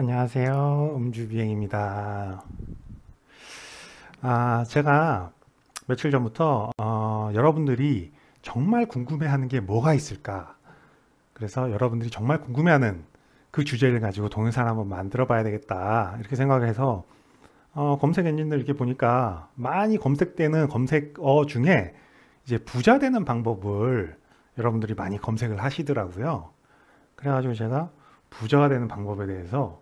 안녕하세요. 음주비행입니다. 아, 제가 며칠 전부터 어, 여러분들이 정말 궁금해하는 게 뭐가 있을까? 그래서 여러분들이 정말 궁금해하는 그 주제를 가지고 동영상을 한번 만들어 봐야 되겠다. 이렇게 생각을 해서 어, 검색 엔진들 이렇게 보니까 많이 검색되는 검색어 중에 이제 부자 되는 방법을 여러분들이 많이 검색을 하시더라고요. 그래가지고 제가 부자가 되는 방법에 대해서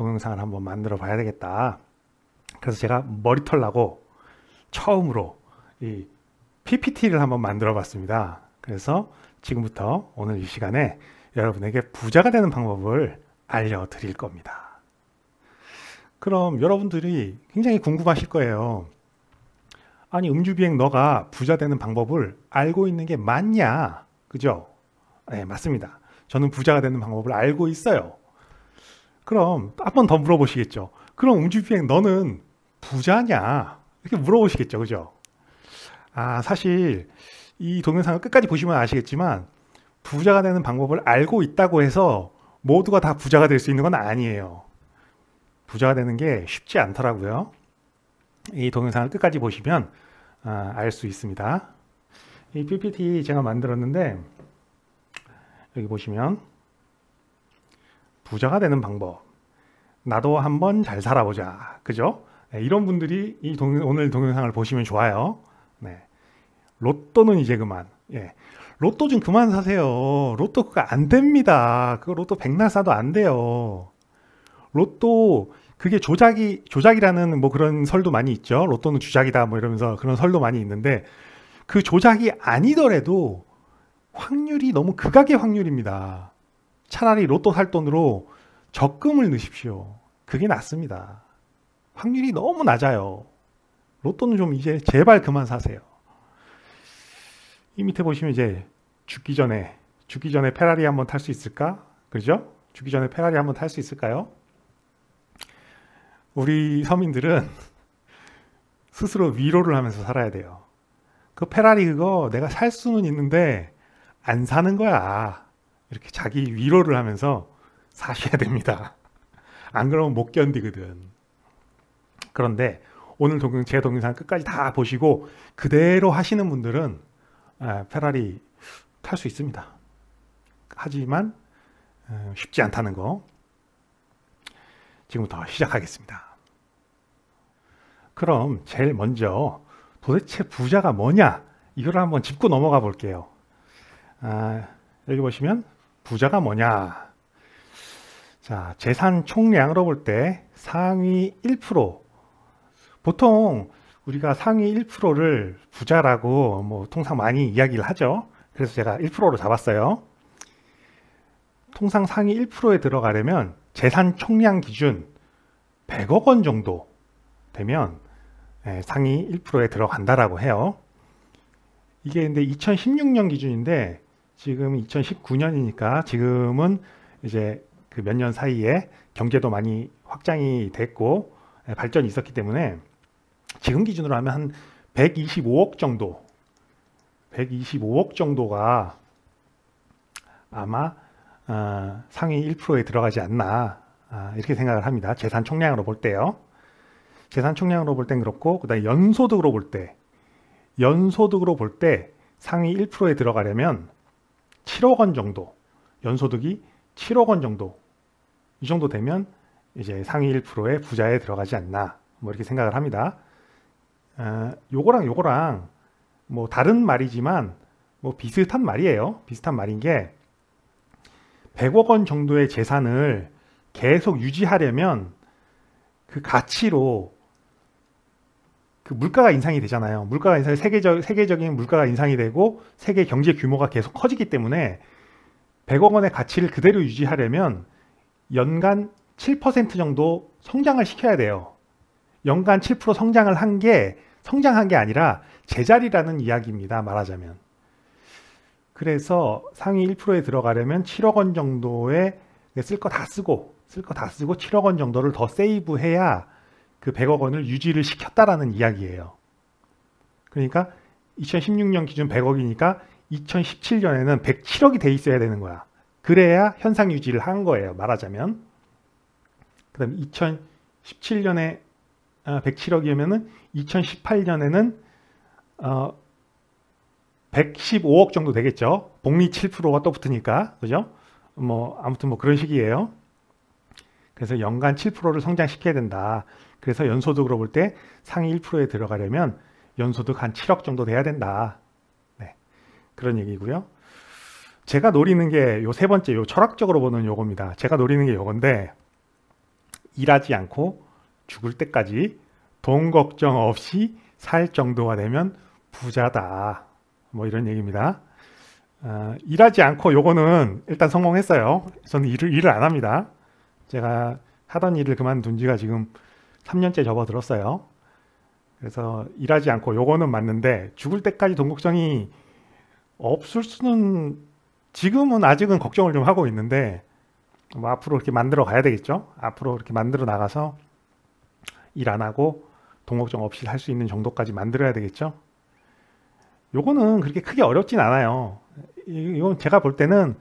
동영상을 한번 만들어 봐야 되겠다. 그래서 제가 머리털 나고 처음으로 이 PPT를 한번 만들어 봤습니다. 그래서 지금부터 오늘 이 시간에 여러분에게 부자가 되는 방법을 알려드릴 겁니다. 그럼 여러분들이 굉장히 궁금하실 거예요. 아니 음주비행 너가 부자 되는 방법을 알고 있는 게 맞냐? 그죠? 네 맞습니다. 저는 부자가 되는 방법을 알고 있어요. 그럼 한 번 더 물어보시겠죠. 그럼 웅주비행 너는 부자냐? 이렇게 물어보시겠죠. 그죠? 아, 사실 이 동영상을 끝까지 보시면 아시겠지만 부자가 되는 방법을 알고 있다고 해서 모두가 다 부자가 될 수 있는 건 아니에요. 부자가 되는 게 쉽지 않더라고요. 이 동영상을 끝까지 보시면 아, 알 수 있습니다. 이 PPT 제가 만들었는데 여기 보시면 부자가 되는 방법. 나도 한번 잘 살아보자. 그죠? 네, 이런 분들이 이 동, 오늘 동영상을 보시면 좋아요. 네. 로또는 이제 그만. 예. 로또 좀 그만 사세요. 로또 그거 안 됩니다. 그거 로또 백날 사도 안 돼요. 로또 그게 조작이 조작이라는 뭐 그런 설도 많이 있죠. 로또는 주작이다 뭐 이러면서 그런 설도 많이 있는데 그 조작이 아니더라도 확률이 너무 극악의 확률입니다. 차라리 로또 살 돈으로 적금을 넣으십시오. 그게 낫습니다. 확률이 너무 낮아요. 로또는 좀 이제 제발 그만 사세요. 이 밑에 보시면 이제 죽기 전에 죽기 전에 페라리 한번 탈 수 있을까? 그죠? 죽기 전에 페라리 한번 탈 수 있을까요? 우리 서민들은 스스로 위로를 하면서 살아야 돼요. 그 페라리 그거 내가 살 수는 있는데 안 사는 거야. 이렇게 자기 위로를 하면서 사셔야 됩니다. 안 그러면 못 견디거든. 그런데 오늘 동영 제 동영상 끝까지 다 보시고 그대로 하시는 분들은 아, 페라리 탈 수 있습니다. 하지만 어, 쉽지 않다는 거 지금부터 시작하겠습니다. 그럼 제일 먼저 도대체 부자가 뭐냐 이걸 한번 짚고 넘어가 볼게요. 아, 여기 보시면 부자가 뭐냐? 자, 재산 총량으로 볼 때 상위 1% 보통 우리가 상위 1%를 부자라고 뭐 통상 많이 이야기를 하죠. 그래서 제가 1%로 잡았어요. 통상 상위 1%에 들어가려면 재산 총량 기준 100억 원 정도 되면 예, 상위 1%에 들어간다라고 해요. 이게 근데 2016년 기준인데 지금 2019년이니까 지금은 이제 그 몇 년 사이에 경제도 많이 확장이 됐고 예, 발전이 있었기 때문에 지금 기준으로 하면 한 125억 정도 125억 정도가 아마 어, 상위 1%에 들어가지 않나 아, 이렇게 생각을 합니다. 재산 총량으로 볼 때요. 재산 총량으로 볼 땐 그렇고 그다음에 연소득으로 볼 때 연소득으로 볼 때 상위 1%에 들어가려면 7억 원 정도, 연소득이 7억 원 정도, 이 정도 되면 이제 상위 1%의 부자에 들어가지 않나, 뭐 이렇게 생각을 합니다. 어, 요거랑 요거랑 뭐 다른 말이지만 뭐 비슷한 말이에요. 비슷한 말인 게 100억 원 정도의 재산을 계속 유지하려면 그 가치로 그 물가가 인상이 되잖아요. 물가가 인상이 세계적 세계적인 물가가 인상이 되고 세계 경제 규모가 계속 커지기 때문에 100억 원의 가치를 그대로 유지하려면 연간 7% 정도 성장을 시켜야 돼요. 연간 7% 성장을 한 게 성장한 게 아니라 제자리라는 이야기입니다. 말하자면. 그래서 상위 1%에 들어가려면 7억 원 정도의 쓸 거 다 쓰고 쓸 거 다 쓰고 7억 원 정도를 더 세이브해야 그 100억 원을 유지를 시켰다라는 이야기예요. 그러니까 2016년 기준 100억이니까 2017년에는 107억이 돼 있어야 되는 거야. 그래야 현상 유지를 한 거예요. 말하자면. 그 다음 2017년에 107억이면은 아, 2018년에는 어 115억 정도 되겠죠. 복리 7%가 또 붙으니까. 그죠? 뭐 아무튼 뭐 그런 식이에요. 그래서 연간 7%를 성장시켜야 된다. 그래서 연소득으로 볼 때 상위 1%에 들어가려면 연소득 한 7억 정도 돼야 된다. 네. 그런 얘기고요. 제가 노리는 게 요 세 번째 요 철학적으로 보는 요겁니다. 제가 노리는 게 요건데 일하지 않고 죽을 때까지 돈 걱정 없이 살 정도가 되면 부자다. 뭐 이런 얘기입니다. 어, 일하지 않고 요거는 일단 성공했어요. 저는 일을, 일을 안 합니다. 제가 하던 일을 그만둔 지가 지금 3년째 접어들었어요. 그래서 일하지 않고 요거는 맞는데 죽을 때까지 돈 걱정이 없을 수는 지금은 아직은 걱정을 좀 하고 있는데 뭐 앞으로 이렇게 만들어 가야 되겠죠. 앞으로 이렇게 만들어 나가서 일 안 하고 돈 걱정 없이 할 수 있는 정도까지 만들어야 되겠죠. 요거는 그렇게 크게 어렵진 않아요. 이건 제가 볼 때는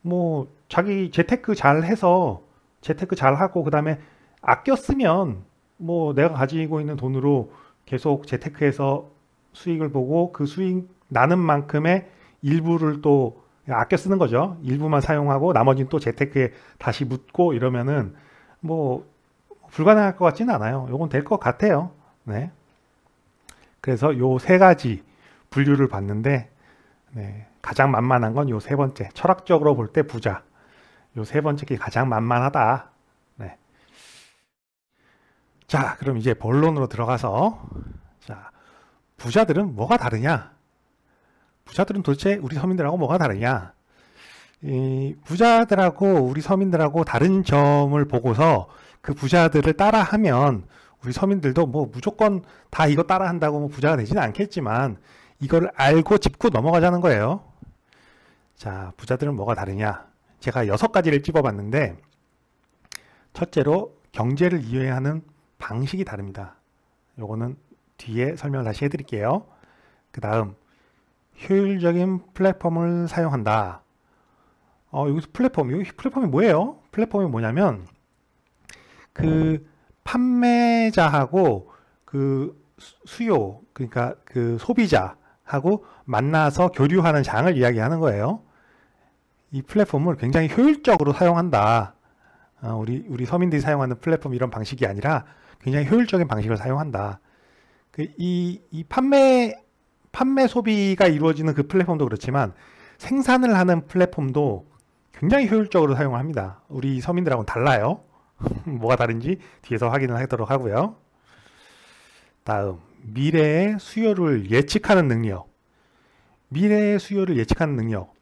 뭐 자기 재테크 잘 해서 재테크 잘 하고 그다음에 아껴 쓰면 뭐 내가 가지고 있는 돈으로 계속 재테크해서 수익을 보고 그 수익 나는 만큼의 일부를 또 아껴 쓰는 거죠. 일부만 사용하고 나머지는 또 재테크에 다시 묻고 이러면은 뭐 불가능할 것 같지는 않아요. 요건 될 것 같아요. 네. 그래서 요 세 가지 분류를 봤는데 네. 가장 만만한 건 요 세 번째 철학적으로 볼 때 부자 요 세 번째 게 가장 만만하다 자, 그럼 이제 본론으로 들어가서 자, 부자들은 뭐가 다르냐? 부자들은 도대체 우리 서민들하고 뭐가 다르냐? 이 부자들하고 우리 서민들하고 다른 점을 보고서 그 부자들을 따라하면 우리 서민들도 뭐 무조건 다 이거 따라한다고 뭐 부자가 되지는 않겠지만 이걸 알고 짚고 넘어가자는 거예요. 자, 부자들은 뭐가 다르냐? 제가 여섯 가지를 찝어봤는데 첫째로 경제를 이해하는 방식이 다릅니다. 요거는 뒤에 설명을 다시 해드릴게요. 그 다음 효율적인 플랫폼을 사용한다. 어, 여기서 플랫폼, 여기 플랫폼이 뭐예요? 플랫폼이 뭐냐면 그 판매자하고 그 수요, 그러니까 그 소비자하고 만나서 교류하는 장을 이야기하는 거예요. 이 플랫폼을 굉장히 효율적으로 사용한다. 어, 우리 우리 서민들이 사용하는 플랫폼 이런 방식이 아니라 굉장히 효율적인 방식을 사용한다. 그 이, 이 판매, 판매 소비가 이루어지는 그 플랫폼도 그렇지만 생산을 하는 플랫폼도 굉장히 효율적으로 사용을 합니다. 우리 서민들하고는 달라요. 뭐가 다른지 뒤에서 확인을 하도록 하고요. 다음, 미래의 수요를 예측하는 능력. 미래의 수요를 예측하는 능력.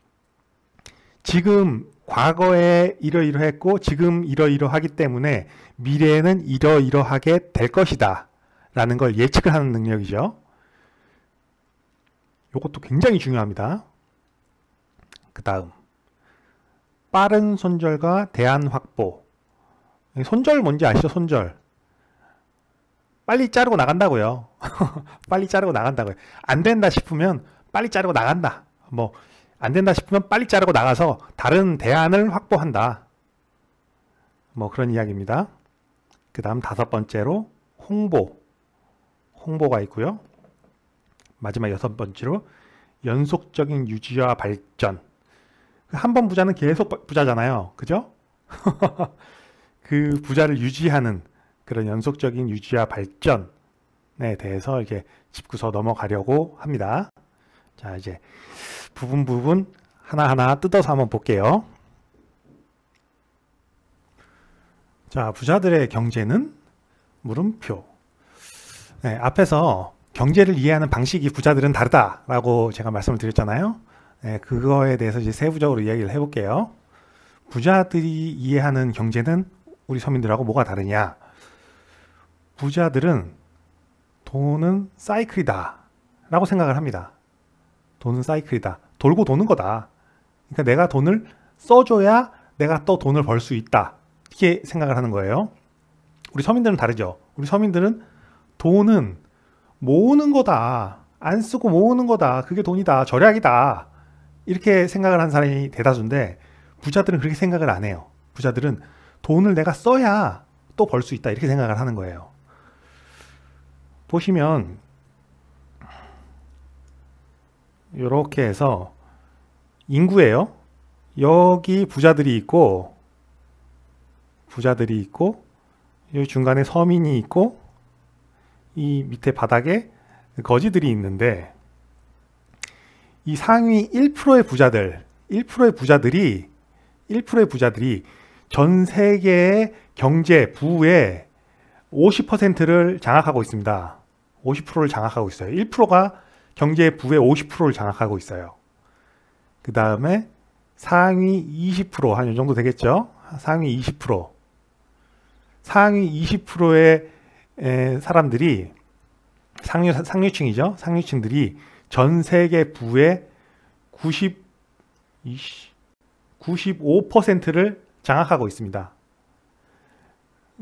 지금 과거에 이러이러했고 지금 이러이러하기 때문에 미래에는 이러이러하게 될 것이다 라는 걸 예측을 하는 능력이죠. 이것도 굉장히 중요합니다. 그 다음 빠른 손절과 대안 확보 손절 뭔지 아시죠? 손절 빨리 자르고 나간다고요. 빨리 자르고 나간다고요. 안 된다 싶으면 빨리 자르고 나간다. 뭐안 된다 싶으면 빨리 자르고 나가서 다른 대안을 확보한다. 뭐 그런 이야기입니다. 그 다음 다섯 번째로 홍보. 홍보가 있고요. 마지막 여섯 번째로 연속적인 유지와 발전. 그 한번 부자는 계속 부자잖아요. 그죠? 그 부자를 유지하는 그런 연속적인 유지와 발전에 대해서 이렇게 짚고서 넘어가려고 합니다. 자, 이제 부분 부분 하나하나 뜯어서 한번 볼게요. 자, 부자들의 경제는 물음표. 네, 앞에서 경제를 이해하는 방식이 부자들은 다르다라고 제가 말씀을 드렸잖아요. 네, 그거에 대해서 이제 세부적으로 이야기를 해볼게요. 부자들이 이해하는 경제는 우리 서민들하고 뭐가 다르냐? 부자들은 돈은 사이클이다 라고 생각을 합니다. 돈은 사이클이다. 돌고 도는 거다. 그러니까 내가 돈을 써줘야 내가 또 돈을 벌 수 있다. 이렇게 생각을 하는 거예요. 우리 서민들은 다르죠. 우리 서민들은 돈은 모으는 거다. 안 쓰고 모으는 거다. 그게 돈이다. 절약이다. 이렇게 생각을 한 사람이 대다수인데 부자들은 그렇게 생각을 안 해요. 부자들은 돈을 내가 써야 또 벌 수 있다. 이렇게 생각을 하는 거예요. 보시면 이렇게 해서 인구예요. 여기 부자들이 있고 부자들이 있고 여기 중간에 서민이 있고 이 밑에 바닥에 거지들이 있는데 이 상위 1%의 부자들 1%의 부자들이 1%의 부자들이 전 세계의 경제 부의 50%를 장악하고 있습니다. 50%를 장악하고 있어요. 1%가 경제 부의 50%를 장악하고 있어요. 그 다음에 상위 20%한 이 정도 되겠죠. 상위 20% 상위 20%의 사람들이 상류 상류층이죠. 상류층들이 전 세계 부의 90 20, 95%를 장악하고 있습니다.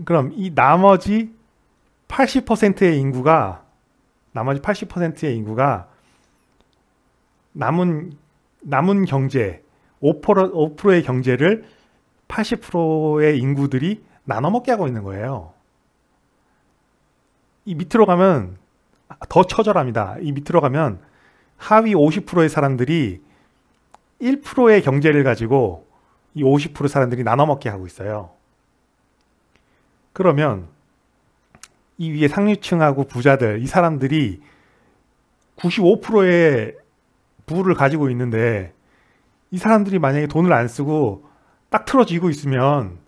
그럼 이 나머지 80%의 인구가 나머지 80%의 인구가 남은 남은 경제 5%, 의 경제를 80%의 인구들이 나눠 먹게 하고 있는 거예요. 이 밑으로 가면 더 처절합니다. 이 밑으로 가면 하위 50%의 사람들이 1%의 경제를 가지고 이 50% 사람들이 나눠 먹게 하고 있어요. 그러면 이 위에 상류층하고 부자들 이 사람들이 95%의 부를 가지고 있는데 이 사람들이 만약에 돈을 안 쓰고 딱 틀어지고 있으면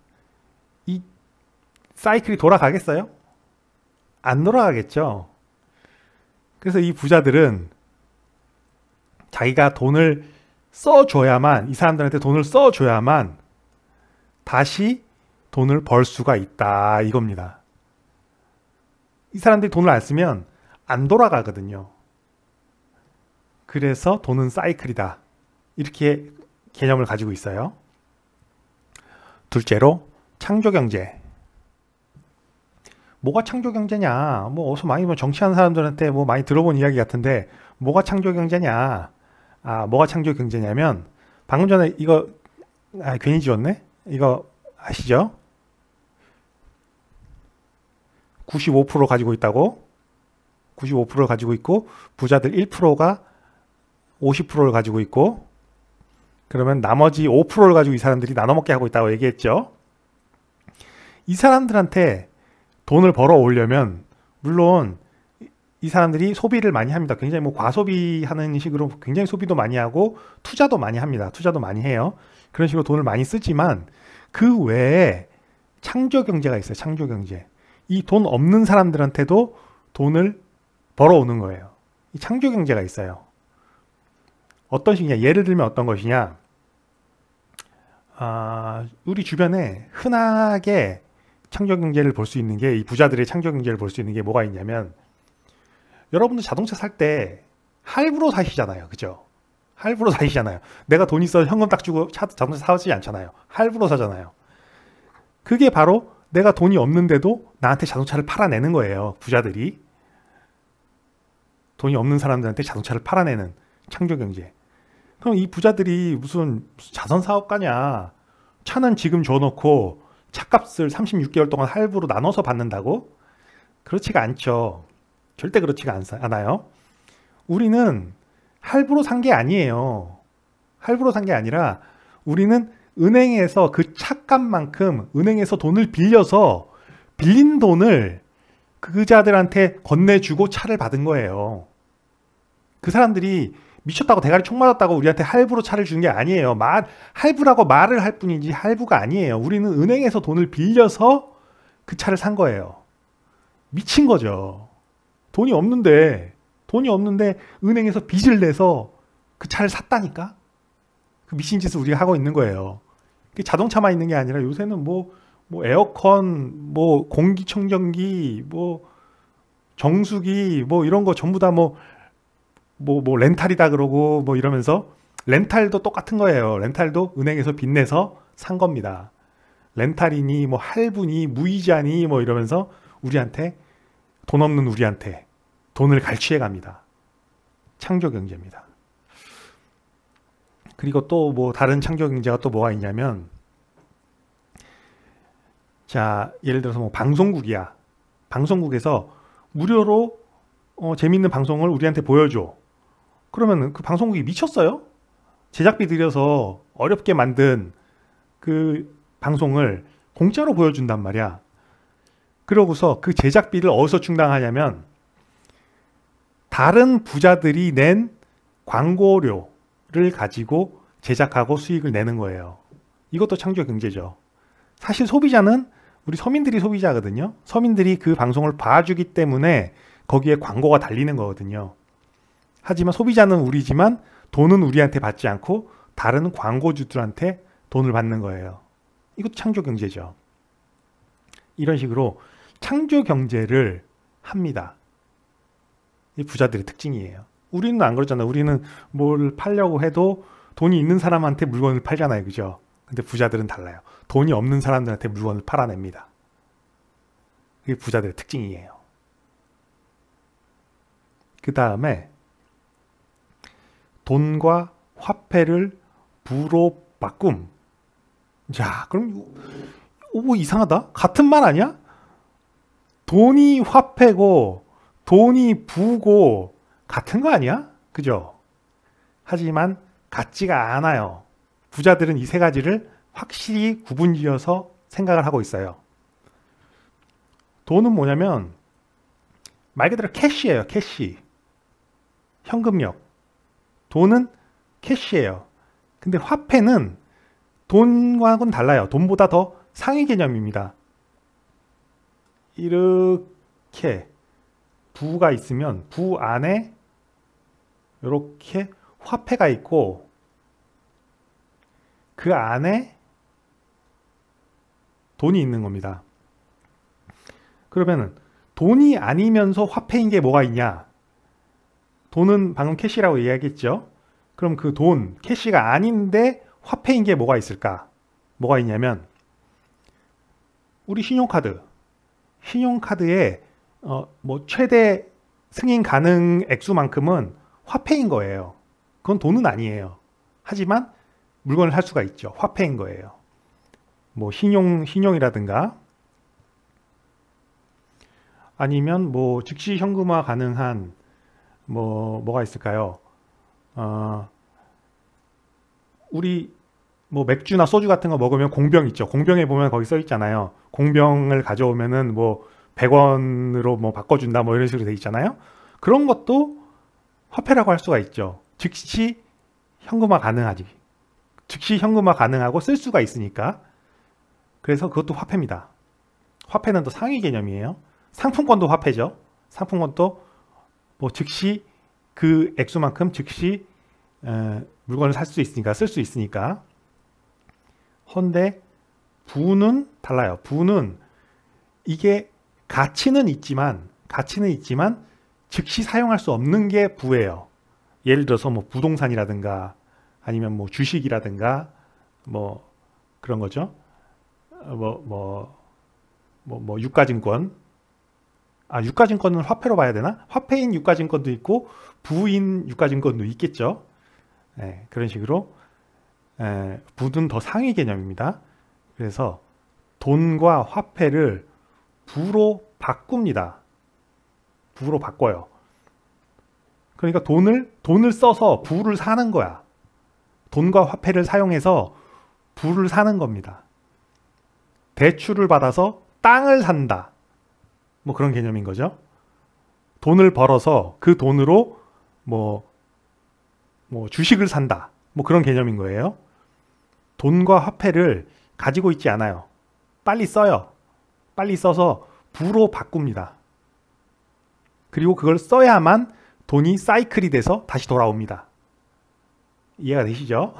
이 사이클이 돌아가겠어요? 안 돌아가겠죠. 그래서 이 부자들은 자기가 돈을 써줘야만 이 사람들한테 돈을 써줘야만 다시 돈을 벌 수가 있다 이겁니다. 이 사람들이 돈을 안 쓰면 안 돌아가거든요. 그래서 돈은 사이클이다. 이렇게 개념을 가지고 있어요. 둘째로 창조경제. 뭐가 창조경제냐? 뭐 어서 많이 뭐 정치하는 사람들한테 뭐 많이 들어본 이야기 같은데 뭐가 창조경제냐? 아 뭐가 창조경제냐면 방금 전에 이거 아, 괜히 지웠네. 이거 아시죠? 95% 가지고 있다고 95% 가지고 있고 부자들 1%가 50%를 가지고 있고 그러면 나머지 5%를 가지고 이 사람들이 나눠먹게 하고 있다고 얘기했죠. 이 사람들한테 돈을 벌어 오려면 물론 이 사람들이 소비를 많이 합니다. 굉장히 뭐 과소비하는 식으로 굉장히 소비도 많이 하고 투자도 많이 합니다. 투자도 많이 해요. 그런 식으로 돈을 많이 쓰지만 그 외에 창조 경제가 있어요. 창조 경제. 이 돈 없는 사람들한테도 돈을 벌어오는 거예요. 이 창조 경제가 있어요. 어떤 식이냐? 예를 들면 어떤 것이냐? 아, 우리 주변에 흔하게 창조 경제를 볼 수 있는 게 이 부자들의 창조 경제를 볼 수 있는 게 뭐가 있냐면 여러분들 자동차 살 때 할부로 사시잖아요. 그죠? 할부로 사시잖아요. 내가 돈 있어 현금 딱 주고 차, 자동차 사지 않잖아요. 할부로 사잖아요. 그게 바로 내가 돈이 없는데도 나한테 자동차를 팔아내는 거예요. 부자들이. 돈이 없는 사람들한테 자동차를 팔아내는. 창조경제. 그럼 이 부자들이 무슨 자선 사업가냐? 차는 지금 줘놓고 차값을 36개월 동안 할부로 나눠서 받는다고? 그렇지가 않죠. 절대 그렇지가 않아요. 우리는 할부로 산 게 아니에요. 할부로 산 게 아니라 우리는 은행에서 그 차값만큼 은행에서 돈을 빌려서 빌린 돈을 그자들한테 건네주고 차를 받은 거예요. 그 사람들이 미쳤다고 대가리 총 맞았다고 우리한테 할부로 차를 주는 게 아니에요. 말 할부라고 말을 할 뿐이지 할부가 아니에요. 우리는 은행에서 돈을 빌려서 그 차를 산 거예요. 미친 거죠. 돈이 없는데 돈이 없는데 은행에서 빚을 내서 그 차를 샀다니까. 그 미친 짓을 우리가 하고 있는 거예요. 자동차만 있는 게 아니라 요새는 뭐, 뭐 에어컨, 뭐 공기청정기, 뭐 정수기, 뭐 이런 거 전부 다뭐 뭐, 뭐, 렌탈이다 그러고 뭐 이러면서 렌탈도 똑같은 거예요. 렌탈도 은행에서 빚내서 산 겁니다. 렌탈이니 뭐 할부니 무이자니 뭐 이러면서 우리한테 돈 없는 우리한테 돈을 갈취해 갑니다. 창조 경제입니다. 그리고 또 뭐 다른 창조 경제가 또 뭐가 있냐면 자, 예를 들어서 뭐 방송국이야. 방송국에서 무료로 어, 재밌는 방송을 우리한테 보여줘. 그러면 그 방송국이 미쳤어요? 제작비 들여서 어렵게 만든 그 방송을 공짜로 보여준단 말이야. 그러고서 그 제작비를 어디서 충당하냐면 다른 부자들이 낸 광고료를 가지고 제작하고 수익을 내는 거예요. 이것도 창조 경제죠. 사실 소비자는 우리 서민들이 소비자거든요. 서민들이 그 방송을 봐주기 때문에 거기에 광고가 달리는 거거든요. 하지만 소비자는 우리지만 돈은 우리한테 받지 않고 다른 광고주들한테 돈을 받는 거예요. 이것도 창조 경제죠. 이런 식으로 창조 경제를 합니다. 이 부자들의 특징이에요. 우리는 안 그렇잖아요. 우리는 뭘 팔려고 해도 돈이 있는 사람한테 물건을 팔잖아요. 그죠? 근데 부자들은 달라요. 돈이 없는 사람들한테 물건을 팔아냅니다. 그게 부자들의 특징이에요. 그 다음에 돈과 화폐를 부로 바꿈. 야, 그럼 뭐 이상하다? 같은 말 아니야? 돈이 화폐고 돈이 부고 같은 거 아니야? 그죠? 하지만 같지가 않아요. 부자들은 이 세 가지를 확실히 구분지어서 생각을 하고 있어요. 돈은 뭐냐면 말 그대로 캐시예요. 캐시. 현금력. 돈은 캐시예요. 근데 화폐는 돈과는 달라요. 돈보다 더 상위 개념입니다. 이렇게 부가 있으면 부 안에 이렇게 화폐가 있고 그 안에 돈이 있는 겁니다. 그러면은 돈이 아니면서 화폐인 게 뭐가 있냐? 돈은 방금 캐시라고 이야기했죠. 그럼 그 돈, 캐시가 아닌데 화폐인 게 뭐가 있을까? 뭐가 있냐면 우리 신용카드, 신용카드에 어, 뭐 최대 승인 가능 액수만큼은 화폐인 거예요. 그건 돈은 아니에요. 하지만 물건을 살 수가 있죠. 화폐인 거예요. 뭐 신용 신용이라든가 아니면 뭐 즉시 현금화 가능한 뭐 뭐가 있을까요? 어, 우리 뭐 맥주나 소주 같은 거 먹으면 공병 있죠. 공병에 보면 거기 써 있잖아요. 공병을 가져오면은 뭐 100원으로 뭐 바꿔준다 뭐 이런 식으로 돼 있잖아요. 그런 것도 화폐라고 할 수가 있죠. 즉시 현금화 가능하지. 즉시 현금화 가능하고 쓸 수가 있으니까. 그래서 그것도 화폐입니다. 화폐는 또 상위 개념이에요. 상품권도 화폐죠. 상품권도 뭐 즉시 그 액수만큼 즉시 물건을 살 수 있으니까 쓸 수 있으니까 헌데 부는 달라요. 부는 이게 가치는 있지만 가치는 있지만 즉시 사용할 수 없는 게 부예요. 예를 들어서 뭐 부동산이라든가 아니면 뭐 주식이라든가 뭐 그런 거죠. 뭐 뭐 뭐뭐 어, 뭐, 뭐, 뭐 유가증권 아 유가증권은 화폐로 봐야 되나? 화폐인 유가증권도 있고 부인 유가증권도 있겠죠. 예, 그런 식으로 예, 부는 더 상위 개념입니다. 그래서 돈과 화폐를 부로 바꿉니다. 부로 바꿔요. 그러니까 돈을 돈을 써서 부를 사는 거야. 돈과 화폐를 사용해서 부를 사는 겁니다. 대출을 받아서 땅을 산다. 뭐 그런 개념인 거죠. 돈을 벌어서 그 돈으로 뭐, 뭐 주식을 산다. 뭐 그런 개념인 거예요. 돈과 화폐를 가지고 있지 않아요. 빨리 써요. 빨리 써서 부로 바꿉니다. 그리고 그걸 써야만 돈이 사이클이 돼서 다시 돌아옵니다. 이해가 되시죠?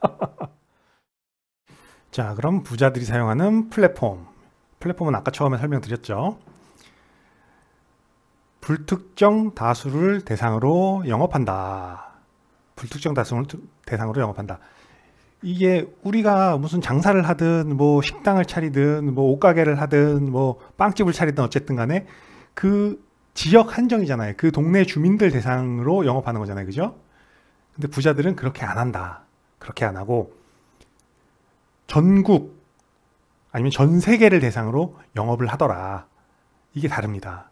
자, 그럼 부자들이 사용하는 플랫폼. 플랫폼은 아까 처음에 설명드렸죠. 불특정 다수를 대상으로 영업한다. 불특정 다수를 대상으로 영업한다. 이게 우리가 무슨 장사를 하든 뭐 식당을 차리든 뭐 옷가게를 하든 뭐 빵집을 차리든 어쨌든 간에 그 지역 한정이잖아요. 그 동네 주민들 대상으로 영업하는 거잖아요. 그죠? 근데 부자들은 그렇게 안 한다. 그렇게 안 하고 전국 아니면 전 세계를 대상으로 영업을 하더라. 이게 다릅니다.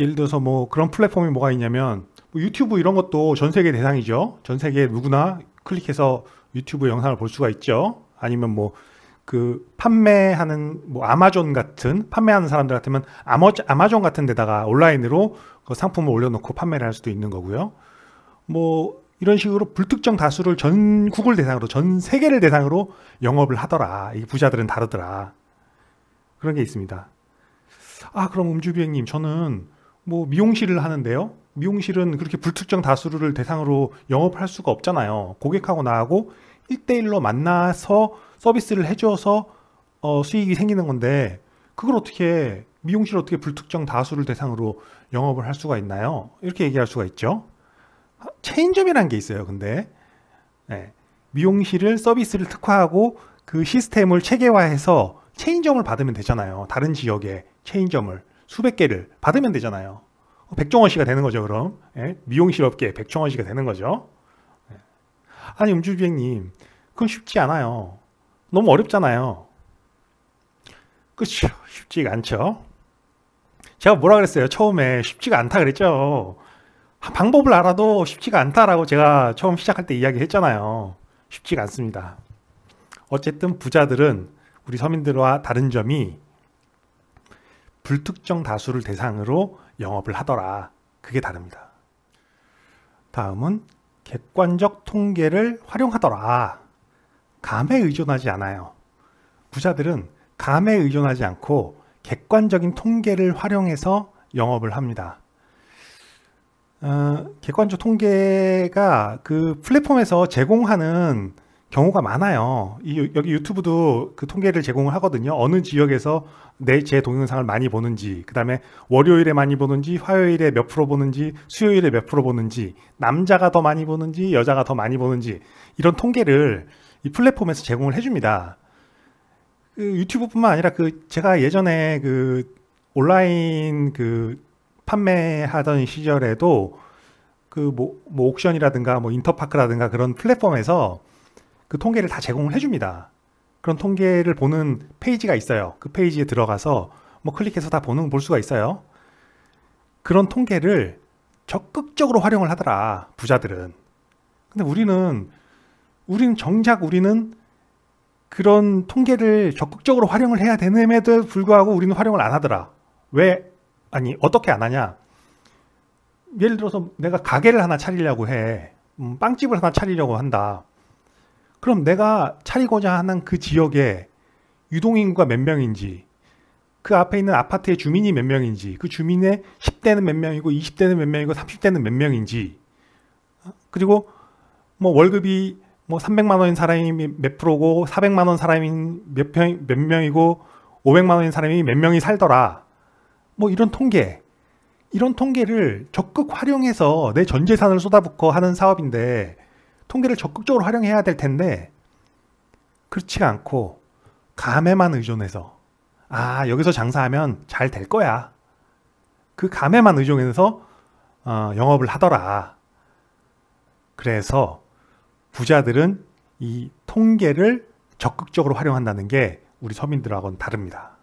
예를 들어서 뭐 그런 플랫폼이 뭐가 있냐면 뭐 유튜브 이런 것도 전 세계 대상이죠. 전 세계 누구나 클릭해서 유튜브 영상을 볼 수가 있죠. 아니면 뭐 그 판매하는 뭐 아마존 같은 판매하는 사람들 같으면 아마, 아마존 같은 데다가 온라인으로 그 상품을 올려놓고 판매를 할 수도 있는 거고요. 뭐 이런 식으로 불특정 다수를 전국을 대상으로 전 세계를 대상으로 영업을 하더라. 이 부자들은 다르더라. 그런 게 있습니다. 아 그럼 음주비행님 저는 뭐 미용실을 하는데요. 미용실은 그렇게 불특정 다수를 대상으로 영업할 수가 없잖아요. 고객하고 나하고 1대1로 만나서 서비스를 해줘서 어, 수익이 생기는 건데 그걸 어떻게 미용실 어떻게 불특정 다수를 대상으로 영업을 할 수가 있나요? 이렇게 얘기할 수가 있죠. 체인점이라는 게 있어요. 근데 네. 미용실을 서비스를 특화하고 그 시스템을 체계화해서 체인점을 받으면 되잖아요. 다른 지역에 체인점을. 수백 개를 받으면 되잖아요. 어, 백종원 씨가 되는 거죠, 그럼. 예? 미용실 업계 에 백종원 씨가 되는 거죠. 예. 아니, 음주비행님, 그건 쉽지 않아요. 너무 어렵잖아요. 그쵸 쉽지가 않죠. 제가 뭐라 그랬어요? 처음에 쉽지가 않다 그랬죠. 아, 방법을 알아도 쉽지가 않다라고 제가 처음 시작할 때 이야기했잖아요. 쉽지가 않습니다. 어쨌든 부자들은 우리 서민들과 다른 점이 불특정 다수를 대상으로 영업을 하더라. 그게 다릅니다. 다음은 객관적 통계를 활용하더라. 감에 의존하지 않아요. 부자들은 감에 의존하지 않고 객관적인 통계를 활용해서 영업을 합니다. 어, 객관적 통계가 그 플랫폼에서 제공하는 경우가 많아요. 이, 여기 유튜브도 그 통계를 제공을 하거든요. 어느 지역에서 내 제 동영상을 많이 보는지, 그 다음에 월요일에 많이 보는지, 화요일에 몇 프로 보는지, 수요일에 몇 프로 보는지, 남자가 더 많이 보는지, 여자가 더 많이 보는지 이런 통계를 이 플랫폼에서 제공을 해줍니다. 그 유튜브뿐만 아니라 그 제가 예전에 그 온라인 그 판매하던 시절에도 그뭐 뭐 옥션이라든가 뭐 인터파크라든가 그런 플랫폼에서 그 통계를 다 제공을 해줍니다. 그런 통계를 보는 페이지가 있어요. 그 페이지에 들어가서 뭐 클릭해서 다 보는 볼 수가 있어요. 그런 통계를 적극적으로 활용을 하더라 부자들은. 근데 우리는 우리는 정작 우리는 그런 통계를 적극적으로 활용을 해야 되는에도 불구하고 우리는 활용을 안 하더라. 왜 아니 어떻게 안 하냐? 예를 들어서 내가 가게를 하나 차리려고 해. 음, 빵집을 하나 차리려고 한다. 그럼 내가 차리고자 하는 그 지역에 유동인구가 몇 명인지 그 앞에 있는 아파트의 주민이 몇 명인지 그 주민의 10대는 몇 명이고 20대는 몇 명이고 30대는 몇 명인지 그리고 뭐 월급이 뭐 300만 원인 사람이 몇 프로고 400만 원 사람이 몇, 평, 몇 명이고 500만 원인 사람이 몇 명이 살더라 뭐 이런 통계 이런 통계를 적극 활용해서 내 전 재산을 쏟아붓고 하는 사업인데 통계를 적극적으로 활용해야 될 텐데 그렇지 않고 감에만 의존해서 아 여기서 장사하면 잘 될 거야 그 감에만 의존해서 어, 영업을 하더라 그래서 부자들은 이 통계를 적극적으로 활용한다는 게 우리 서민들하고는 다릅니다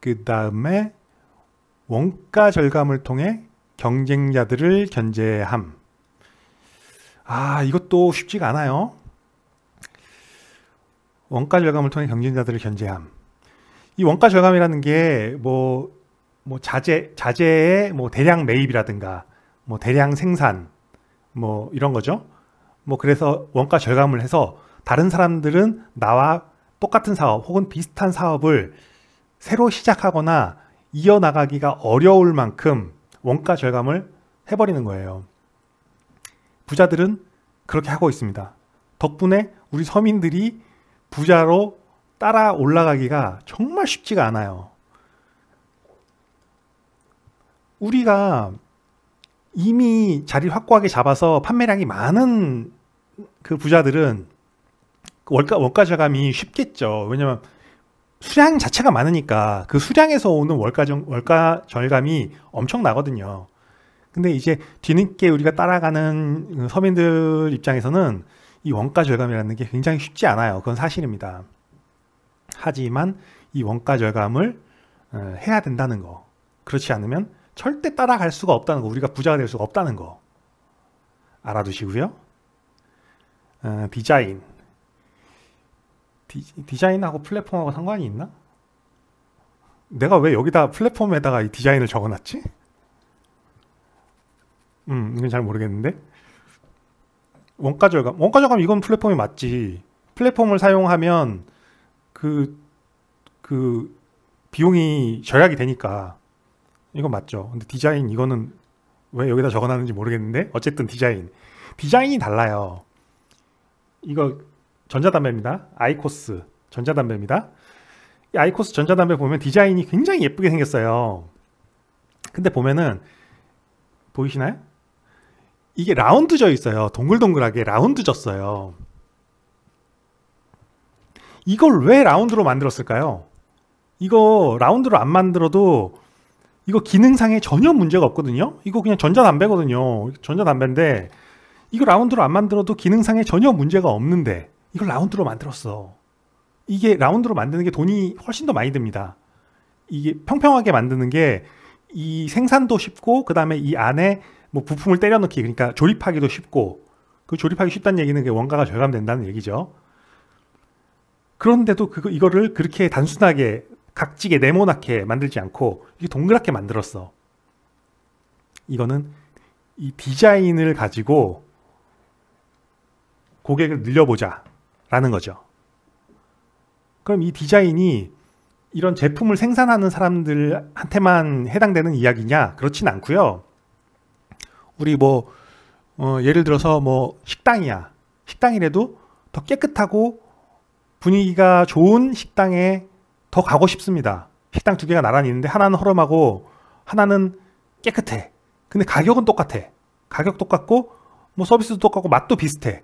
그 다음에 원가 절감을 통해 경쟁자들을 견제함 아, 이것도 쉽지가 않아요. 원가 절감을 통해 경쟁자들을 견제함. 이 원가 절감이라는 게뭐뭐 뭐 자재 자재의 뭐 대량 매입이라든가 뭐 대량 생산 뭐 이런 거죠. 뭐 그래서 원가 절감을 해서 다른 사람들은 나와 똑같은 사업 혹은 비슷한 사업을 새로 시작하거나 이어나가기가 어려울 만큼 원가 절감을 해버리는 거예요. 부자들은 그렇게 하고 있습니다. 덕분에 우리 서민들이 부자로 따라 올라가기가 정말 쉽지가 않아요. 우리가 이미 자리를 확고하게 잡아서 판매량이 많은 그 부자들은 월가, 월가 절감이 쉽겠죠. 왜냐면 수량 자체가 많으니까 그 수량에서 오는 월가, 월가 절감이 엄청나거든요. 근데 이제 뒤늦게 우리가 따라가는 그 서민들 입장에서는 이 원가 절감이라는 게 굉장히 쉽지 않아요. 그건 사실입니다. 하지만 이 원가 절감을 어, 해야 된다는 거. 그렇지 않으면 절대 따라갈 수가 없다는 거. 우리가 부자가 될 수가 없다는 거. 알아두시고요. 어, 디자인. 디, 자인하고 플랫폼하고 상관이 있나? 내가 왜 여기다 플랫폼에다가 이 디자인을 적어놨지? 음, 이건 잘 모르겠는데. 원가 절감. 원가 절감 이건 플랫폼이 맞지. 플랫폼을 사용하면 그, 그 비용이 절약이 되니까. 이건 맞죠. 근데 디자인 이거는 왜 여기다 적어놨는지 모르겠는데 어쨌든 디자인. 디자인이 달라요. 이거 전자담배입니다. 아이코스 전자담배입니다. 이 아이코스 전자담배 보면 디자인이 굉장히 예쁘게 생겼어요. 근데 보면은 보이시나요? 이게 라운드져 있어요. 동글동글하게 라운드졌어요. 이걸 왜 라운드로 만들었을까요? 이거 라운드로 안 만들어도 이거 기능상에 전혀 문제가 없거든요. 이거 그냥 전자담배거든요. 전자담배인데 이거 라운드로 안 만들어도 기능상에 전혀 문제가 없는데 이걸 라운드로 만들었어. 이게 라운드로 만드는 게 돈이 훨씬 더 많이 듭니다. 이게 평평하게 만드는 게 이 생산도 쉽고 그 다음에 이 안에 뭐 부품을 때려넣기 그러니까 조립하기도 쉽고 그 조립하기 쉽다는 얘기는 원가가 절감된다는 얘기죠. 그런데도 그거 이거를 그렇게 단순하게 각지게 네모나게 만들지 않고 이게 동그랗게 만들었어. 이거는 이 디자인을 가지고 고객을 늘려보자 라는 거죠. 그럼 이 디자인이 이런 제품을 생산하는 사람들한테만 해당되는 이야기냐? 그렇진 않고요. 우리 뭐 어, 예를 들어서 뭐 식당이야. 식당이라도 더 깨끗하고 분위기가 좋은 식당에 더 가고 싶습니다. 식당 두 개가 나란히 있는데 하나는 허름하고 하나는 깨끗해. 근데 가격은 똑같아. 가격 똑같고 뭐 서비스도 똑같고 맛도 비슷해.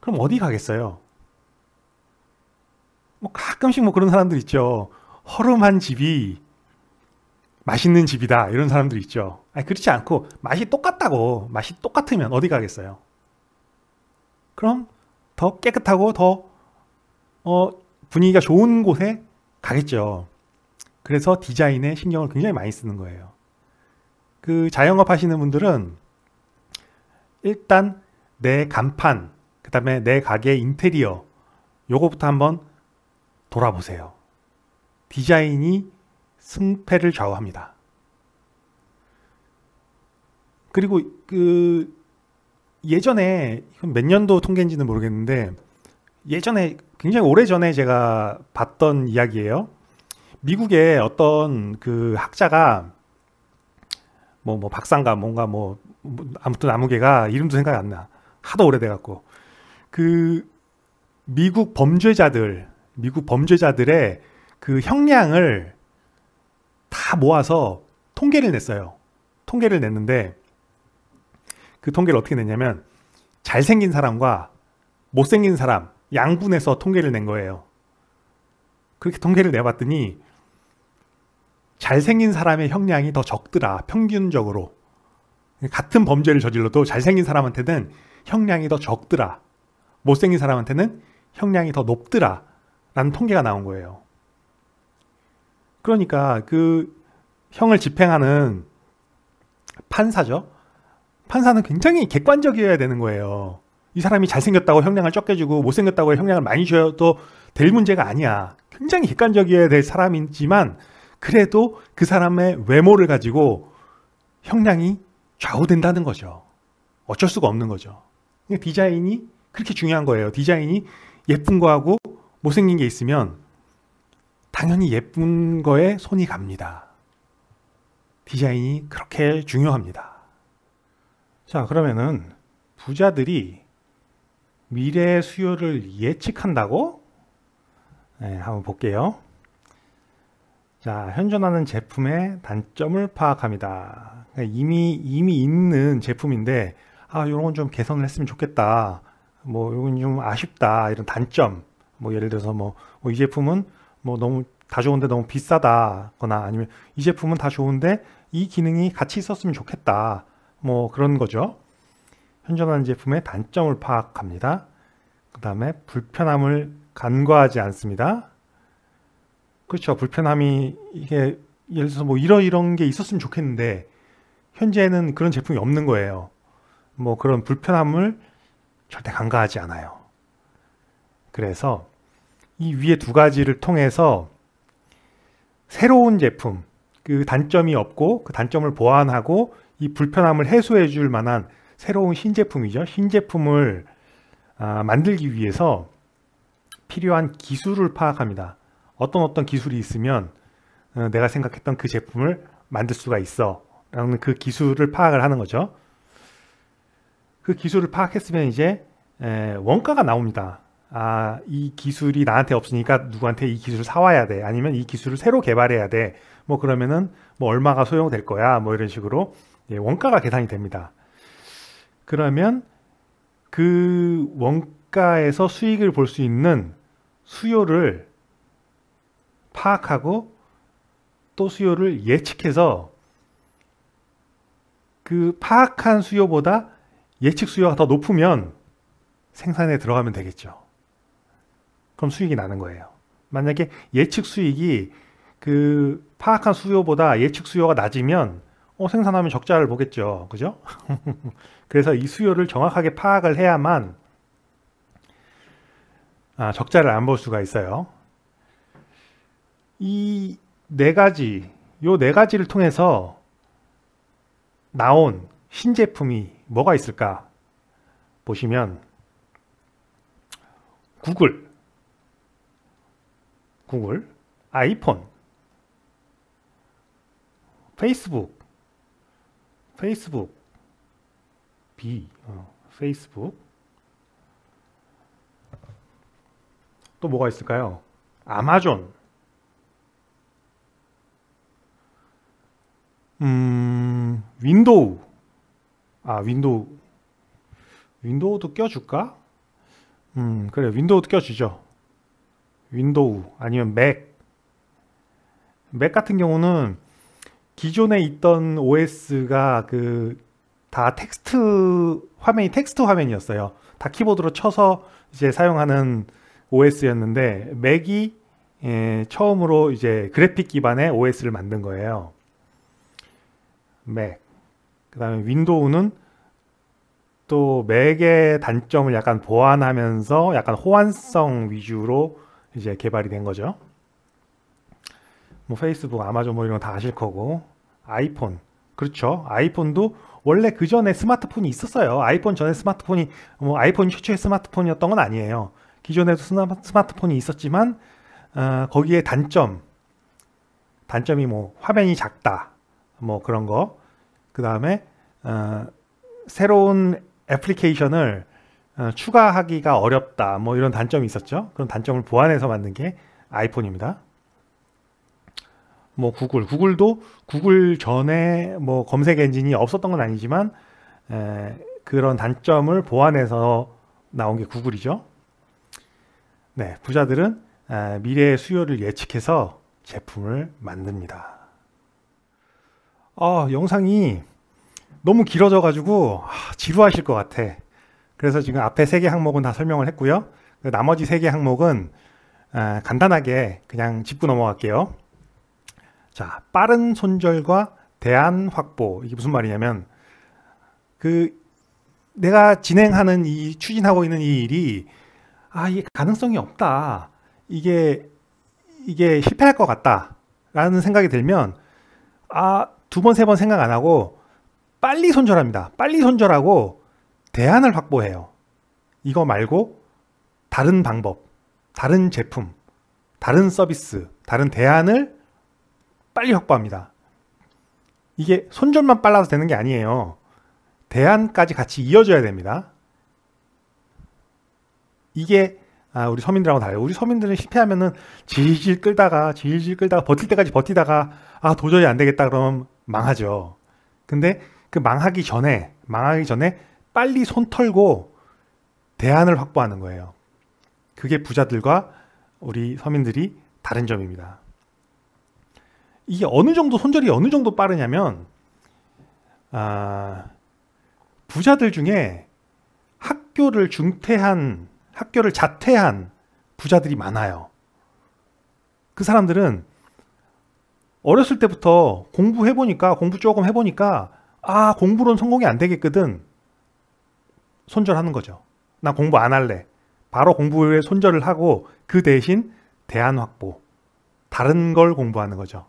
그럼 어디 가겠어요? 뭐 가끔씩 뭐 그런 사람들 있죠. 허름한 집이 맛있는 집이다 이런 사람들 있죠. 아니, 그렇지 않고 맛이 똑같다고 맛이 똑같으면 어디 가겠어요? 그럼 더 깨끗하고 더 어, 분위기가 좋은 곳에 가겠죠. 그래서 디자인에 신경을 굉장히 많이 쓰는 거예요. 그 자영업 하시는 분들은 일단 내 간판, 그 다음에 내 가게 인테리어 요거부터 한번 돌아보세요. 디자인이 승패를 좌우합니다. 그리고 그 예전에 몇 년도 통계인지는 모르겠는데 예전에 굉장히 오래 전에 제가 봤던 이야기예요. 미국의 어떤 그 학자가 뭐 뭐 박사가 뭔가 뭐, 뭐 아무튼 아무개가 이름도 생각이 안 나. 하도 오래돼 갖고 그 미국 범죄자들 미국 범죄자들의 그 형량을 다 모아서 통계를 냈어요. 통계를 냈는데 그 통계를 어떻게 냈냐면 잘생긴 사람과 못생긴 사람 양분해서 통계를 낸 거예요. 그렇게 통계를 내봤더니 잘생긴 사람의 형량이 더 적더라 평균적으로 같은 범죄를 저질러도 잘생긴 사람한테는 형량이 더 적더라 못생긴 사람한테는 형량이 더 높더라 라는 통계가 나온 거예요. 그러니까 그 형을 집행하는 판사죠. 판사는 굉장히 객관적이어야 되는 거예요. 이 사람이 잘생겼다고 형량을 적게 주고 못생겼다고 형량을 많이 줘도 될 문제가 아니야. 굉장히 객관적이어야 될 사람이지만 그래도 그 사람의 외모를 가지고 형량이 좌우된다는 거죠. 어쩔 수가 없는 거죠. 그러니까 디자인이 그렇게 중요한 거예요. 디자인이 예쁜 거하고 못생긴 게 있으면 당연히 예쁜 거에 손이 갑니다. 디자인이 그렇게 중요합니다. 자, 그러면은 부자들이 미래 수요를 예측한다고? 네, 한번 볼게요. 자, 현존하는 제품의 단점을 파악합니다. 네, 이미, 이미 있는 제품인데, 아, 요런 건 좀 개선을 했으면 좋겠다. 뭐, 요건 좀 아쉽다. 이런 단점. 뭐, 예를 들어서 뭐, 뭐이 제품은 뭐 너무 다 좋은데 너무 비싸다거나 아니면 이 제품은 다 좋은데 이 기능이 같이 있었으면 좋겠다. 뭐 그런 거죠. 현존하는 제품의 단점을 파악합니다. 그 다음에 불편함을 간과하지 않습니다. 그렇죠. 불편함이 이게 예를 들어서 뭐 이러 이런 게 있었으면 좋겠는데 현재는 그런 제품이 없는 거예요. 뭐 그런 불편함을 절대 간과하지 않아요. 그래서 이 위에 두 가지를 통해서 새로운 제품, 그 단점이 없고 그 단점을 보완하고 이 불편함을 해소해 줄 만한 새로운 신제품이죠. 신제품을 아, 만들기 위해서 필요한 기술을 파악합니다. 어떤 어떤 기술이 있으면 어, 내가 생각했던 그 제품을 만들 수가 있어. 라는 그 기술을 파악을 하는 거죠. 그 기술을 파악했으면 이제 에, 원가가 나옵니다. 아, 이 기술이 나한테 없으니까 누구한테 이 기술을 사와야 돼. 아니면 이 기술을 새로 개발해야 돼. 뭐 그러면은 뭐 얼마가 소용될 거야. 뭐 이런 식으로 예, 원가가 계산이 됩니다. 그러면 그 원가에서 수익을 볼 수 있는 수요를 파악하고 또 수요를 예측해서 그 파악한 수요보다 예측 수요가 더 높으면 생산에 들어가면 되겠죠. 그럼 수익이 나는 거예요. 만약에 예측 수익이 그 파악한 수요보다 예측 수요가 낮으면 어, 생산하면 적자를 보겠죠. 그죠? 그래서 이 수요를 정확하게 파악을 해야만 아, 적자를 안 볼 수가 있어요. 이 네 가지, 요 네 가지를 통해서 나온 신제품이 뭐가 있을까? 보시면 구글, 구글, 아이폰, 페이스북, 페이스북, 비, 어, 페이스북. 또 뭐가 있을까요? 아마존. 음, 윈도우. 아, 윈도우. 윈도우도 껴줄까? 음, 그래. 윈도우도 껴주죠. 윈도우 아니면 맥. 맥 같은 경우는 기존에 있던 OS가 그 다 텍스트 화면이 텍스트 화면이었어요. 다 키보드로 쳐서 이제 사용하는 OS였는데 맥이 예, 처음으로 이제 그래픽 기반의 OS를 만든 거예요. 맥. 그다음에 윈도우는 또 맥의 단점을 약간 보완하면서 약간 호환성 위주로 이제 개발이 된 거죠. 뭐 페이스북, 아마존 뭐 이런 거 다 아실 거고 아이폰 그렇죠. 아이폰도 원래 그 전에 스마트폰이 있었어요. 아이폰 전에 스마트폰이 뭐 아이폰 최초의 스마트폰이었던 건 아니에요. 기존에도 스마트폰이 있었지만 어, 거기에 단점 단점이 뭐 화면이 작다 뭐 그런 거그 다음에 어, 새로운 애플리케이션을 어, 추가하기가 어렵다 뭐 이런 단점이 있었죠 그런 단점을 보완해서 만든 게 아이폰입니다 뭐 구글 구글도 구글 전에 뭐 검색 엔진이 없었던 건 아니지만 에, 그런 단점을 보완해서 나온 게 구글이죠 네 부자들은 에, 미래의 수요를 예측해서 제품을 만듭니다 어, 영상이 너무 길어져 가지고 아, 지루하실 것 같아 그래서 지금 앞에 세 개 항목은 다 설명을 했고요. 그 나머지 세 개 항목은 아, 간단하게 그냥 짚고 넘어갈게요. 자, 빠른 손절과 대안 확보. 이게 무슨 말이냐면 그 내가 진행하는 이 추진하고 있는 이 일이 아, 이게 가능성이 없다. 이게 이게 실패할 것 같다라는 생각이 들면 아, 두 번, 세 번 생각 안 하고 빨리 손절합니다. 빨리 손절하고 대안을 확보해요. 이거 말고 다른 방법, 다른 제품, 다른 서비스, 다른 대안을 빨리 확보합니다. 이게 손절만 빨라서 되는 게 아니에요. 대안까지 같이 이어져야 됩니다. 이게 아, 우리 서민들하고 달라요. 우리 서민들은 실패하면은 질질 끌다가 질질 끌다가 버틸 때까지 버티다가 아 도저히 안 되겠다 그러면 망하죠. 근데 그 망하기 전에 망하기 전에 빨리 손 털고 대안을 확보하는 거예요. 그게 부자들과 우리 서민들이 다른 점입니다. 이게 어느 정도 손절이 어느 정도 빠르냐면 아, 부자들 중에 학교를 중퇴한 학교를 자퇴한 부자들이 많아요. 그 사람들은 어렸을 때부터 공부해보니까 공부 조금 해보니까 아 공부론 성공이 안 되겠거든 손절하는 거죠. 나 공부 안 할래. 바로 공부에 손절을 하고 그 대신 대안 확보, 다른 걸 공부하는 거죠.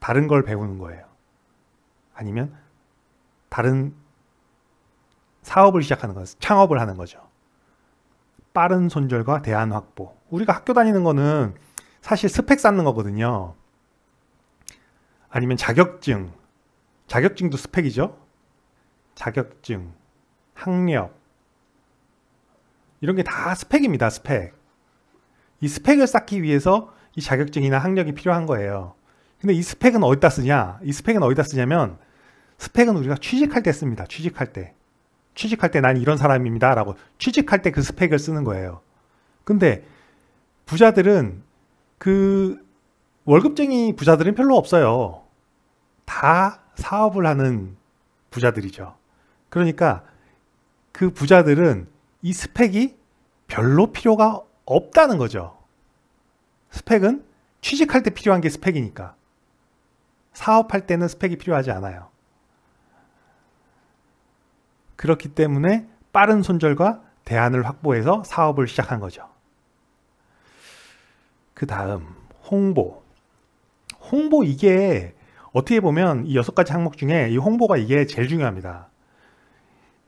다른 걸 배우는 거예요. 아니면 다른 사업을 시작하는 거예요. 창업을 하는 거죠. 빠른 손절과 대안 확보. 우리가 학교 다니는 거는 사실 스펙 쌓는 거거든요. 아니면 자격증. 자격증도 스펙이죠. 자격증. 학력 이런 게 다 스펙입니다. 스펙. 이 스펙을 쌓기 위해서 이 자격증이나 학력이 필요한 거예요. 근데 이 스펙은 어디다 쓰냐? 이 스펙은 어디다 쓰냐면 스펙은 우리가 취직할 때 씁니다. 취직할 때. 취직할 때 난 이런 사람입니다. 라고 취직할 때 그 스펙을 쓰는 거예요. 근데 부자들은 그 월급쟁이 부자들은 별로 없어요. 다 사업을 하는 부자들이죠. 그러니까 그 부자들은 이 스펙이 별로 필요가 없다는 거죠. 스펙은 취직할 때 필요한 게 스펙이니까. 사업할 때는 스펙이 필요하지 않아요. 그렇기 때문에 빠른 손절과 대안을 확보해서 사업을 시작한 거죠. 그 다음, 홍보. 홍보 이게 어떻게 보면 이 여섯 가지 항목 중에 이 홍보가 이게 제일 중요합니다.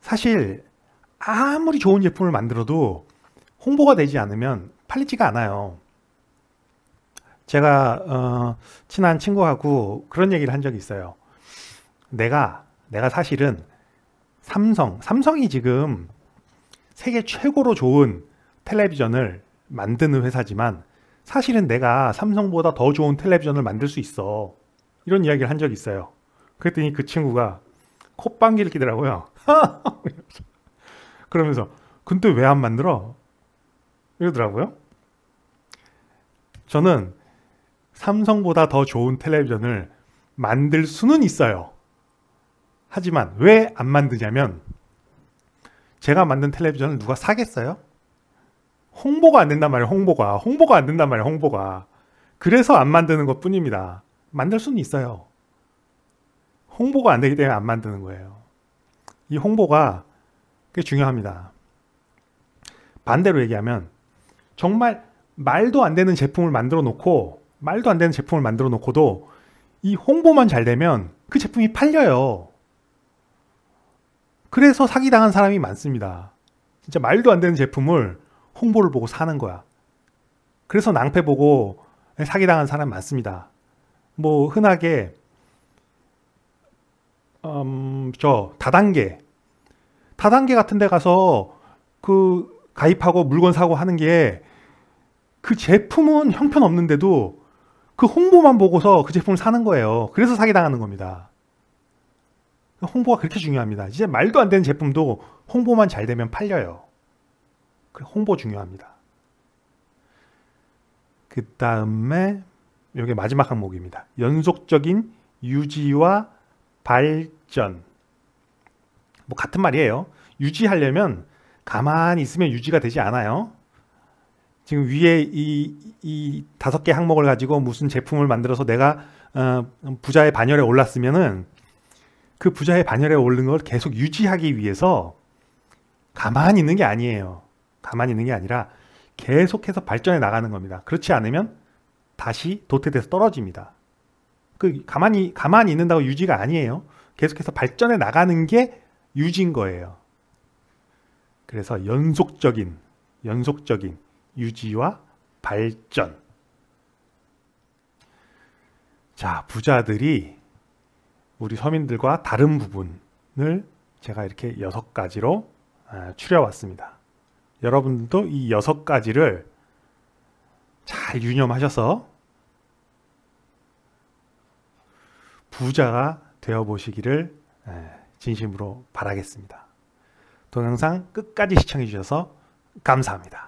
사실 아무리 좋은 제품을 만들어도 홍보가 되지 않으면 팔리지가 않아요. 제가 어, 친한 친구하고 그런 얘기를 한 적이 있어요. 내가 내가 사실은 삼성 삼성이 지금 세계 최고로 좋은 텔레비전을 만드는 회사지만 사실은 내가 삼성보다 더 좋은 텔레비전을 만들 수 있어. 이런 이야기를 한 적이 있어요. 그랬더니 그 친구가 콧방귀를 끼더라고요. 그러면서 근데 왜 안 만들어? 이러더라고요. 저는 삼성보다 더 좋은 텔레비전을 만들 수는 있어요. 하지만 왜 안 만드냐면 제가 만든 텔레비전을 누가 사겠어요? 홍보가 안 된단 말이에요. 홍보가. 홍보가 안 된단 말이에요. 홍보가. 그래서 안 만드는 것 뿐입니다. 만들 수는 있어요. 홍보가 안 되기 때문에 안 만드는 거예요. 이 홍보가 그게 중요합니다. 반대로 얘기하면 정말 말도 안 되는 제품을 만들어 놓고 말도 안 되는 제품을 만들어 놓고도 이 홍보만 잘 되면 그 제품이 팔려요. 그래서 사기당한 사람이 많습니다. 진짜 말도 안 되는 제품을 홍보를 보고 사는 거야. 그래서 낭패 보고 사기당한 사람 많습니다. 뭐 흔하게 음, 저 다단계 타단계 같은 데 가서 그 가입하고 물건 사고 하는 게 그 제품은 형편없는데도 그 홍보만 보고서 그 제품을 사는 거예요. 그래서 사기당하는 겁니다. 홍보가 그렇게 중요합니다. 이제 말도 안 되는 제품도 홍보만 잘 되면 팔려요. 홍보 중요합니다. 그 다음에 이게 마지막 항목입니다. 연속적인 유지와 발전. 뭐 같은 말이에요. 유지하려면 가만히 있으면 유지가 되지 않아요. 지금 위에 이, 이 다섯 개 항목을 가지고 무슨 제품을 만들어서 내가 어, 부자의 반열에 올랐으면은 그 부자의 반열에 오른 걸 계속 유지하기 위해서 가만히 있는 게 아니에요. 가만히 있는 게 아니라 계속해서 발전해 나가는 겁니다. 그렇지 않으면 다시 도태돼서 떨어집니다. 그 가만히 가만히 있는다고 유지가 아니에요. 계속해서 발전해 나가는 게 유진 거예요. 그래서 연속적인, 연속적인 유지와 발전. 자, 부자들이 우리 서민들과 다른 부분을 제가 이렇게 여섯 가지로 아, 추려왔습니다. 여러분들도 이 여섯 가지를 잘 유념하셔서 부자가 되어 보시기를 진심으로 바라겠습니다. 동영상 끝까지 시청해 주셔서 감사합니다.